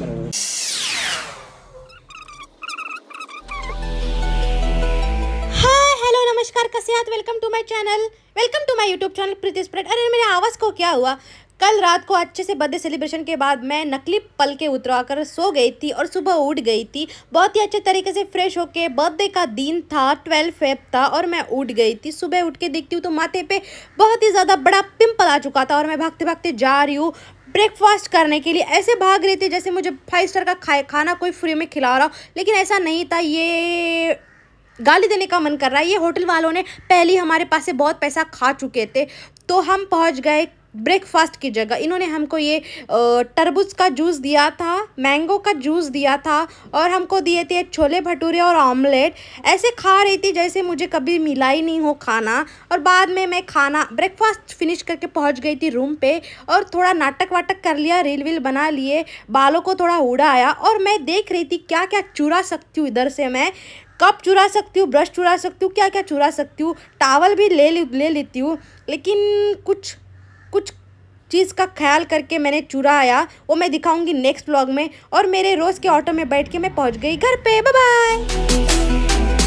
से birthday celebration के बाद नकली उतरा कर सो गई थी और सुबह उठ थी बहुत ही अच्छे तरीके से फ्रेश होके बर्थडे का दिन था ट्वेल्व था और मैं उठ गई थी सुबह उठ के देखती हूँ तो माथे पे बहुत ही ज़्यादा बड़ा पिंपल आ चुका था और मैं भागते भागते जा रही हूँ ब्रेकफास्ट करने के लिए ऐसे भाग रहे थे जैसे मुझे फाइव स्टार का खा खाना कोई फ्री में खिला रहा हो लेकिन ऐसा नहीं था ये गाली देने का मन कर रहा है ये होटल वालों ने पहले हमारे पास से बहुत पैसा खा चुके थे तो हम पहुंच गए ब्रेकफास्ट की जगह इन्होंने हमको ये तरबूज का जूस दिया था मैंगो का जूस दिया था और हमको दिए थे छोले भटूरे और ऑमलेट ऐसे खा रही थी जैसे मुझे कभी मिला ही नहीं हो खाना और बाद में मैं खाना ब्रेकफास्ट फिनिश करके पहुंच गई थी रूम पे और थोड़ा नाटक वाटक कर लिया रील वील बना लिए बालों को थोड़ा उड़ाया और मैं देख रही थी क्या क्या चुरा सकती हूँ इधर से मैं कप चुरा सकती हूँ ब्रश चुरा सकती हूँ क्या क्या चुरा सकती हूँ टावल भी ले ले लेती हूँ लेकिन कुछ चीज़ का ख्याल करके मैंने चुराया वो मैं दिखाऊंगी नेक्स्ट ब्लॉग में और मेरे रोज़ के ऑटो में बैठ के मैं पहुंच गई घर पे बाय